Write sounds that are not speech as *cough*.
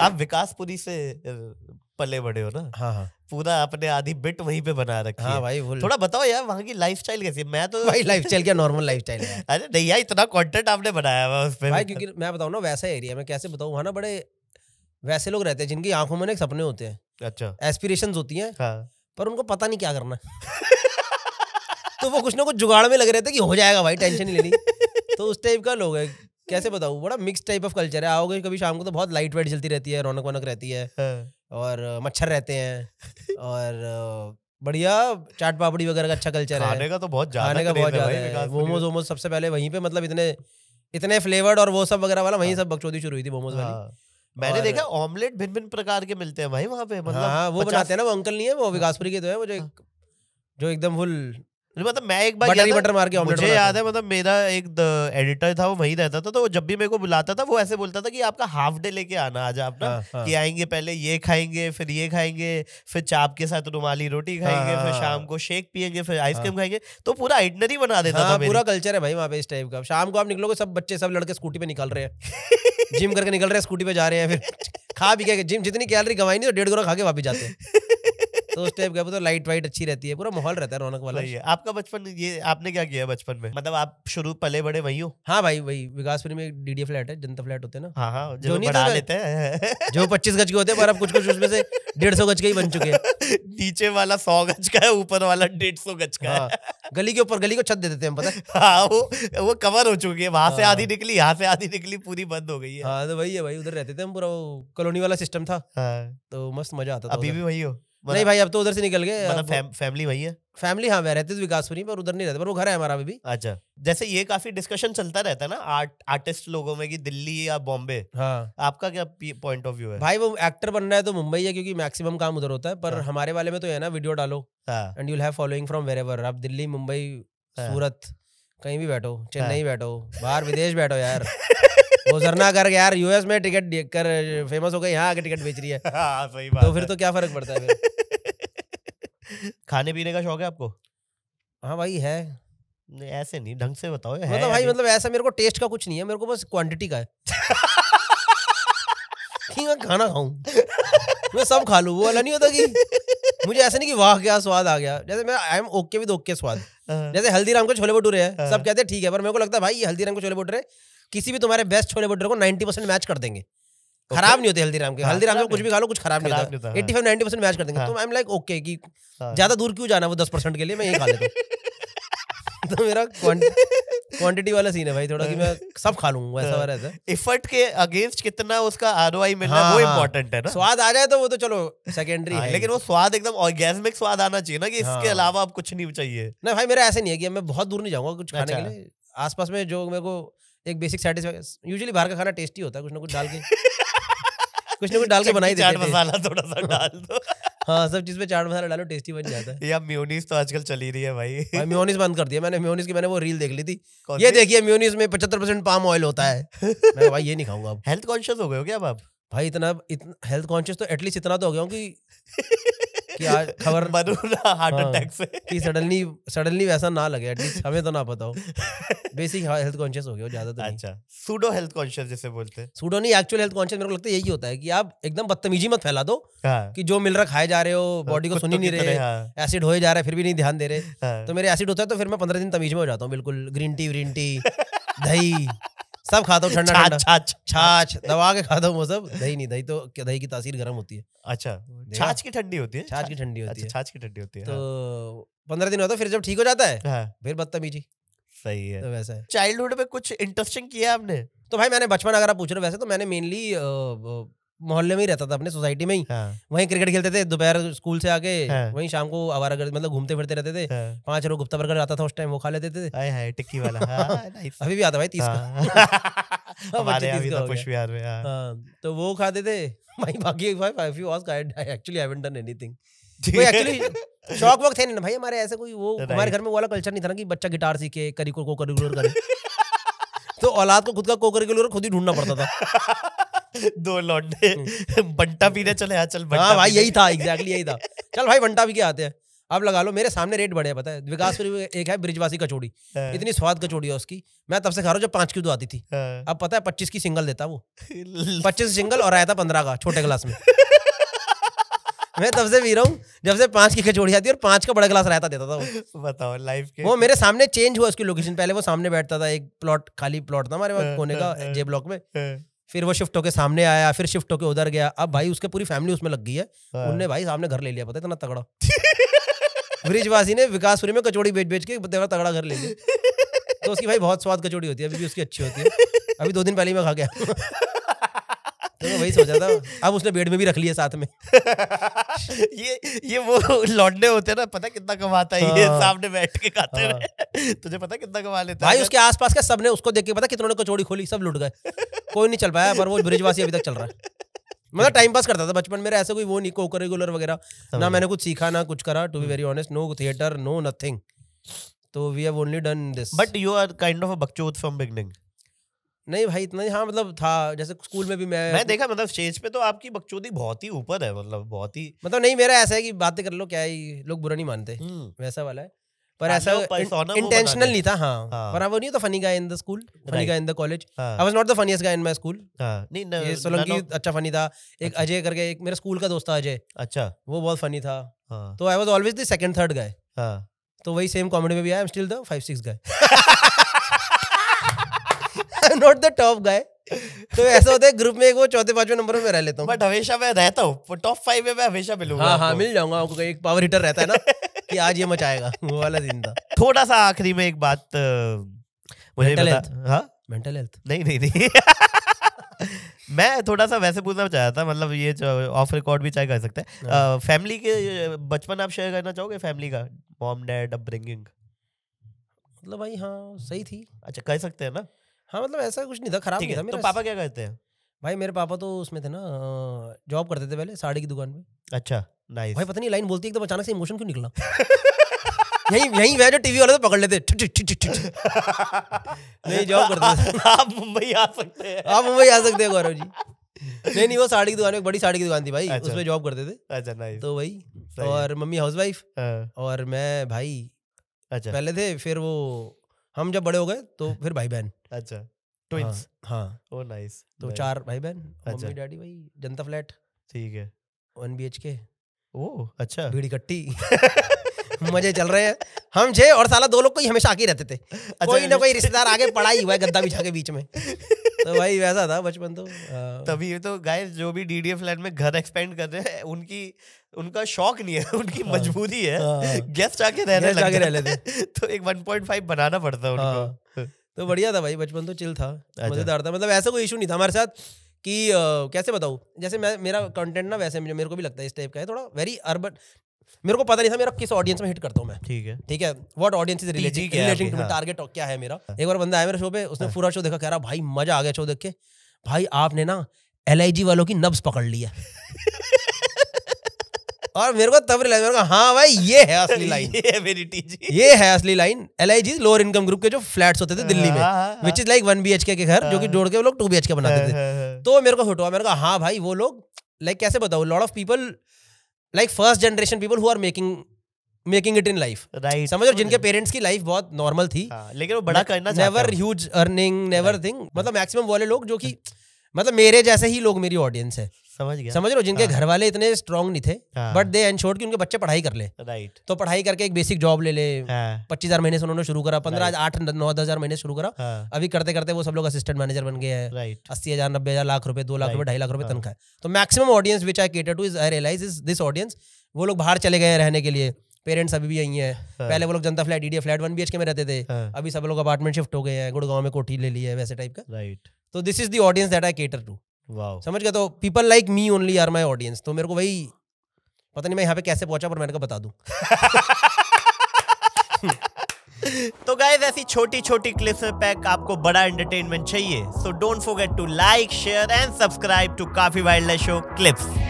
आप विकासपुरी से पले बड़े हो ना हाँ हाँ पूरा अपने आधी बिट वहीं पे बना रखी हाँ भाई बोल थोड़ा बताओ यार वहाँ की लाइफ स्टाइल कैसी है मैं तो भाई लाइफ स्टाइल क्या नॉर्मल लाइफ स्टाइल है *laughs* अरे नहीं यार इतना कंटेंट आपने बनाया हुआ उस पर भाई क्योंकि मैं बताऊँ ना वैसा एरिया मैं कैसे बताऊँ वहाँ ना बड़े वैसे लोग रहते हैं जिनकी आंखों में एक सपने होते हैं अच्छा एस्पिरेशन होती हैं हाँ। पर उनको पता नहीं क्या करना *laughs* तो वो कुछ ना कुछ जुगाड़ में लग रहे थे कि हो जाएगा भाई टेंशन नहीं लेनी *laughs* तो उस टाइप का लोग है कैसे बताऊँ बड़ा मिक्स टाइप ऑफ कल्चर है आओगे कभी शाम को तो बहुत लाइट वाइट चलती रहती है रौनक वनक रहती है हाँ। और मच्छर रहते हैं और बढ़िया चाट पापड़ी वगैरह का अच्छा कल्चर है का तो बहुत खाने का बहुत ज्यादा मोमोज वोमोज सबसे पहले वहीं पे मतलब इतने इतने फ्लेवर्ड और वो सब वगैरह वाला वहीं हाँ। सब बकचोदी शुरू हुई थी मोमोज वाली हाँ। मैंने देखा ऑमलेट भिन्न भिन्न प्रकार के मिलते हैं भाई वहाँ पे मतलब हाँ वो बनाते हैं ना वो अंकल नहीं है वो विकासपुरी के तो है वो जो एक, जो एकदम फुल मतलब मैं एक बार बटर बटर मार के मुझे याद है मतलब मेरा एक एडिटर था वो वहीं रहता था तो जब भी मेरे को बुलाता था वो ऐसे बोलता था कि आपका हाफ डे लेके आना आज आप ना हाँ, हाँ। कि आएंगे पहले ये खाएंगे फिर ये खाएंगे फिर चाप के साथ रुमाली रोटी हाँ, खाएंगे फिर शाम को शेक पियेंगे फिर आइसक्रीम खाएंगे तो पूरा आइटनरी बना देता था पूरा कल्चर है भाई वहाँ पे इस टाइप का शाम को आप निकलोगे सब बच्चे सब लड़के स्कूटी पे निकल रहे हैं जिम *laughs* करके निकल रहे हैं स्कूटी पे जा रहे हैं फिर खा भी क्या जिम जितनी कैलरी कमाई नहीं तो डेढ़ गुना खा के वापस जाते हैं तो उस टाइप का तो लाइट वाइट अच्छी रहती है पूरा माहौल रहता है रौनक वाला है आपका बचपन ये आपने क्या किया बचपन में मतलब आप शुरू पले बड़े वही हो हाँ भाई वही विकासपुरी में डीडी फ्लैट है जनता फ्लैट होते हैं ना हाँ हाँ जो बढ़ा लेते हैं जो पच्चीस गज के होते हैं पर आप कुछ कुछ उसमें से डेढ़ सौ गज के ही बन चुके हैं नीचे वाला सौ गज का है ऊपर वाला डेढ़ सौ गज का हाँ, है गली के ऊपर गली को छत दे देते हैं पता है हाँ वो वो कवर हो चुकी है वहां से हाँ। आधी निकली यहाँ से आधी निकली पूरी बंद हो गई है हाँ तो वही है भाई उधर रहते थे हम पूरा वो कॉलोनी वाला सिस्टम था हाँ। तो मस्त मजा आता था अभी भी वही हो नहीं भाई अब तो उधर से निकल गए मतलब फैम, फैमिली वही है फैमिली हाँ वह रहते थे तो विकासपुरी पर उधर नहीं रहते पर वो घर है हमारा अभी भी अच्छा जैसे ये काफी डिस्कशन चलता रहता है ना आर्ट आर्टिस्ट लोगों में कि दिल्ली या बॉम्बे हाँ आपका क्या पॉइंट ऑफ व्यू है भाई वो एक्टर बन रहा है तो मुंबई है क्योंकि मैक्सिमम काम उधर होता है पर हाँ. हमारे वाले में तो है ना वीडियो डालो and you have following from where आप दिल्ली मुंबई हाँ। सूरत कहीं भी बैठो चेन्नई हाँ। बैठो बाहर विदेश बैठो यार गुजरना *laughs* कर यार यूएस में टिकट कर फेमस हो गई यहाँ आके टिकट बेच रही है हाँ, सही तो बात तो फिर तो क्या फर्क पड़ता है *laughs* खाने पीने का शौक है आपको हाँ भाई है नहीं ऐसे नहीं ढंग से बताओ मतलब भाई मतलब ऐसा मेरे को टेस्ट का कुछ नहीं है मेरे को बस क्वांटिटी का है *laughs* कि मैं खाना खाऊं मैं सब खा लूं वो वाला नहीं होता कि मुझे ऐसा नहीं कि वाह क्या स्वाद आ गया जैसे मैं I am okay with okay स्वाद हाँ। जैसे हल्दीराम के छोले भटूरे हैं हाँ। सब कहते हैं ठीक है पर मेरे को लगता है भाई ये हल्दीराम के छोले भटूरे किसी भी तुम्हारे बेस्ट छोले भटूरे को 90 मैच कर देंगे खराब नहीं होते हल्दीराम के हाँ। हल्दीराम कुछ भी खा लो कुछ खराब नहीं होता हाँ। Eighty five ninety percent match कर देंगे हाँ। तो आई एम लाइक ओके कि ज्यादा दूर क्यों जाना वो दस परसेंट के लिए मैं यही खा लेता *laughs* तो मेरा क्वांटिटी वाला सीन है भाई थोड़ा कि मैं सब खा लूंगा ऐसा वाला रहता है इफर्ट के अगेंस्ट कितना उसका आरओआई मिलना हाँ, वो इंपॉर्टेंट है ना स्वाद आ जाए तो वो तो चलो सेकेंडरी है लेकिन वो स्वाद एकदम ऑर्गेनिक स्वाद आना चाहिए ना कि हाँ, इसके अलावा अब कुछ नहीं चाहिए ना भाई मेरा ऐसे नहीं है कि मैं बहुत दूर नहीं जाऊंगा कुछ खाने अच्छा। के लिए आसपास में जो मेरे को एक बेसिक सेटिस्फैक्शन यूजुअली बाहर का खाना टेस्टी होता है कुछ ना कुछ डाल के *laughs* कुछ ना कुछ डाल के बनाई चाट मसाला थोड़ा सा हाँ। डाल दो हाँ सब चीज़ में चाट मसाला डालो टेस्टी बन जाता है या म्यूनिस तो आजकल चली रही है भाई भाई बंद कर दिया मैंने म्यूनिस की मैंने वो रील देख ली थी ये देखिए म्यूनिस में पचहत्तर परसेंट पाम ऑयल होता है मैं भाई ये नहीं खाऊंगा अब हेल्थ कॉन्शियस हो गए हो क्या अब भाई इतना इतना हेल्थ कॉन्शियस तो एटलीस्ट इतना तो हो गया हूँ कि *laughs* कि आज खबर *laughs* हार्ट अटैक से कि सडनली सडनली वैसा ना लगे एटलीस्ट हमें तो ना पता हो बेसिक हेल्थ कॉन्शियस हो गया हो ज्यादा तो अच्छा सूडो हेल्थ कॉन्शियस जैसे बोलते हैं सूडो नहीं एक्चुअल हेल्थ कॉन्शियस मेरे को लगता है यही होता है कि आप एकदम बदतमीजी मत फैला दो हाँ। कि जो मिल रहा खाए जा रहे हो बॉडी हाँ, को सुन ही नहीं रहे एसिड हाँ। होए जा रहे फिर भी नहीं ध्यान दे रहे तो मेरे एसिड होता है तो फिर मैं पंद्रह दिन तमीज में हो जाता हूँ बिल्कुल ग्रीन टी व्रीन टी दही सब खाता हूँ *laughs* ठंडा ठंडा छाछ छाछ दबा के खाता हूँ वो सब दही नहीं दही तो दही की तासीर गर्म होती है अच्छा छाछ की ठंडी होती है छाछ की ठंडी होती अच्छा, है छाछ की ठंडी होती है तो हाँ। पंद्रह दिन होता तो है फिर जब ठीक हो जाता है हाँ। फिर बदतमीजी सही है तो वैसा है चाइल्डहुड में कुछ इंटरेस्टिंग किया आपने तो भाई मैंने बचपन अगर आप पूछ रहे हो वैसे तो मैंने मेनली मोहल्ले में ही रहता था अपने सोसाइटी में ही हाँ। वहीं क्रिकेट खेलते थे दोपहर स्कूल से आके हाँ। वहीं शाम को आवारा कर मतलब घूमते फिरते रहते थे हाँ। पांच रोज गुप्ता बर्गर आता था उस टाइम वो खा लेते थे हाय हाय टिक्की वाला हाँ, *laughs* अभी भी आता भाई तीस का हाँ। *laughs* हमारे अभी तो पुष्प बिहार में हां हाँ, तो वो खाते थे *laughs* भाई बाकी भाई five you ask I actually haven't done anything actually शौक वक्त थे ना भाई हमारे ऐसे कोई वो हमारे घर में वाला कल्चर नहीं था ना कि बच्चा गिटार सीखे करिकुलर को करिकुलर करे तो औलाद को खुद का को करिकुलर खुद ही ढूंढना पड़ता था दो लौंडे हम्म। बंटा पीने चले हाँ चल बंटा हाँ भाई यही था एग्जैक्टली यही था चल भाई बंटा भी के आते हैं अब लगा लो मेरे सामने रेट बढ़े पता है विकास एक है ब्रिजवासी कचौड़ी हाँ। इतनी स्वाद कचौड़ी है उसकी मैं तब से खा रहा हूँ जब पांच की दो तो आती थी हाँ। अब पता है पच्चीस की सिंगल देता वो *laughs* पच्चीस सिंगल और आया था पंद्रह का छोटे गिलास में *laughs* मैं तब से पी रहा हूँ जब से पांच की कचौड़ी आती और पांच का बड़ा गिलास रहता देता था वो बताओ लाइफ के वो मेरे सामने चेंज हुआ उसकी लोकेशन पहले वो सामने बैठता था एक प्लॉट खाली प्लॉट था हमारे हाँ, कोने का जे ब्लॉक में फिर वो शिफ्ट होके सामने आया फिर शिफ्ट होके उधर गया अब भाई उसके पूरी फैमिली उसमें लग गई है हाँ। उनने भाई सामने घर ले लिया पता इतना तगड़ा *laughs* ब्रिजवासी ने विकासपुरी में कचौड़ी बेच बेच के तगड़ा घर ले लिया तो उसकी भाई बहुत स्वाद कचौड़ी होती है अभी भी उसकी अच्छी होती है अभी दो दिन पहले ही मैं खा गया तो वही सोचा था अब उसने बेड में भी रख लिया साथ में *laughs* ये ये वो लौटने होते ना पता कितना कमाता है ये हाँ। सामने बैठ के खाते हुए हाँ। तुझे पता कितना कमा लेता भाई उसके आसपास के सबने उसको देख के पता कितनों ने कचौड़ी खोली सब लुट गए कोई नहीं चल पाया पर वो ब्रिजवासी अभी तक चल रहा है मतलब टाइम पास करता था बचपन मेरा ऐसा कोई वो नहीं कोकर रेगुलर वगैरह ना मैंने कुछ सीखा ना कुछ करा to be very honest no theatre no nothing तो we have only done this but you are kind of a बकचोद फ्रॉम बिगनिंग नहीं भाई इतना ही हाँ मतलब था जैसे स्कूल में भी मैं मैं देखा मतलब स्टेज पे तो आपकी बकचोदी बहुत ही ऊपर है मतलब बहुत ही मतलब नहीं मेरा ऐसा है कि बातें कर लो क्या ही लोग बुरा नहीं मानते हम्म। वैसा वाला है पर ऐसा इंटेंशनल नहीं था हाँ, हाँ। पर वो नहीं तो funny guy in the school funny guy in the college I was not the funniest guy in my school नहीं ये सोलंकी अच्छा फनी था एक अच्छा। अजय करके एक मेरा स्कूल का दोस्त था अजय अच्छा वो बहुत फनी था हाँ। तो I was always the second third guy तो वही सेम कॉमेडी में भी I am still the 5 6 guy I am not the top guy तो ऐसा होता है ग्रुप में एक वो चौथे पांचवे नंबर में रह लेता हूँ बट हमेशा मैं रहता हूँ टॉप फाइव में मैं हमेशा मिलूंगा हाँ हाँ मिल जाऊंगा आपको एक पावर हिटर रहता है ना *laughs* कि आज ये मचाएगा वो वाला दिन था थोड़ा सा आखिरी में एक बात मुझे मेंटल हेल्थ हाँ मेंटल हेल्थ नहीं नहीं नहीं *laughs* मैं थोड़ा सा वैसे पूछना चाहता था मतलब ये ऑफ रिकॉर्ड भी चाहे कर सकते हैं फैमिली हाँ। के बचपन आप शेयर करना चाहोगे फैमिली का मॉम डैड अपब्रिंगिंग मतलब भाई हाँ सही थी अच्छा कह सकते हैं ना हाँ मतलब ऐसा कुछ नहीं था खराब नहीं था मेरा तो पापा क्या करते हैं भाई मेरे पापा तो उसमें थे ना जॉब करते थे पहले साड़ी की दुकान पे अच्छा nice. भाई पता नहीं लाइन बोलती एकदम अचानक से इमोशन क्यों निकला यही यही वह जो टीवी वाले तो पकड़ लेते नहीं जॉब करते आप मुंबई आ सकते हैं आप मुंबई आ सकते हैं गौरव जी नहीं नहीं वो साड़ी की दुकान एक बड़ी साड़ी की दुकान थी भाई अच्छा। उसमें जॉब करते थे अच्छा नाइस तो भाई और मम्मी हाउसवाइफ और मैं भाई अच्छा पहले थे फिर वो हम जब बड़े हो गए तो फिर भाई बहन अच्छा ट्विंस हाँ ओ नाइस हाँ। oh, तो चार भाई बहन अच्छा। मम्मी डैडी भाई जनता फ्लैट ठीक है वन बी एच के ओ अच्छा भीड़ इकट्ठी *laughs* मजे चल रहे हैं हम छे और साला दो लोग को ही हमेशा आके रहते थे अच्छा, कोई ना कोई रिश्तेदार आगे पढ़ाई हुआ है गद्दा बिछा के बीच में तो भाई वैसा था बचपन तो हाँ। तभी तो गाइस जो भी डीडीए फ्लैट में घर एक्सपेंड कर रहे हैं उनकी उनका शौक नहीं है *laughs* उनकी हाँ, मजबूरी है हाँ, गेस्ट आके रहने लग रह लेते *laughs* तो एक 1.5 बनाना पड़ता है उनको हाँ। तो बढ़िया था भाई बचपन तो चिल था अच्छा। मजेदार था मतलब ऐसा कोई इशू नहीं था हमारे साथ कि uh, कैसे बताऊँ जैसे मैं मेरा कंटेंट ना वैसे मुझे मेरे को भी लगता है इस टाइप का है थोड़ा वेरी अर्बन मेरे को पता नहीं था मेरा किस ऑडियंस में हिट करता हूँ मैं ठीक है ठीक है what audience is relating relating to target क्या है मेरा हाँ। एक बार बंदा आया मेरे शो पे उसने हाँ। पूरा शो देखा कह रहा भाई मजा आ गया शो देख के भाई आपने ना एल वालों की नब्स पकड़ ली है *laughs* और मेरे को तब मेरे को हाँ भाई ये है असली लाइन *laughs* ये है मेरी टीजी ये है असली line L I G lower income group के जो फ्लैट्स होते थे दिल्ली में which is like one B H K घर जो कि हाँ। जोड़ के वो लोग टू बी एच के बनाते थे *laughs* तो मेरे को हिट हुआ मैंने हाँ भाई वो लोग लाइक कैसे बताओ lot of people like first generation people who are making making it in life right समझो जिनके पेरेंट्स की लाइफ बहुत नॉर्मल थी हाँ, लेकिन वो बड़ा करना never huge earning never thing मतलब मैक्सिमम हाँ। वाले लोग जो कि मतलब मेरे जैसे ही लोग मेरी ऑडियंस है समझ गया समझ लो जिनके हाँ। घर वाले इतने स्ट्रॉन्ग नहीं थे बट दे एंश्योर कि उनके बच्चे पढ़ाई कर ले राइट तो पढ़ाई करके एक बेसिक जॉब ले ले हाँ। पच्चीस हजार महीने से उन्होंने शुरू करा पंद्रह आठ नौ दस हजार महीने शुरू करा हाँ। अभी करते करते वो सब लोग असिस्टेंट मैनेजर बन गए हैं राइट अस्सी हजार नब्बे हजार लाख रुपए दो लाख रुपए ढाई लाख रुपए तनख्वाह तो maximum audience which I cater to is I realize is this audience वो लोग बाहर चले गए रहने के लिए पेरेंट्स अभी भी यही है पहले वो लोग Janata flat D flat one B के में रहते थे अभी सब लोग अपार्टमेंट शिफ्ट हो गए हैं गुड़गांव में कोठी ले ली है वैसे टाइप का राइट तो this is the audience that I cater to समझ गया तो people like me only are my audience तो मेरे को वही पता नहीं मैं यहाँ पे कैसे पहुंचा पर मैंने कहा बता दू *laughs* तो गाइज ऐसी छोटी छोटी क्लिप्स में पैक आपको बड़ा एंटरटेनमेंट चाहिए so don't forget to like share and subscribe to काफी वाइल्ड शो क्लिप्स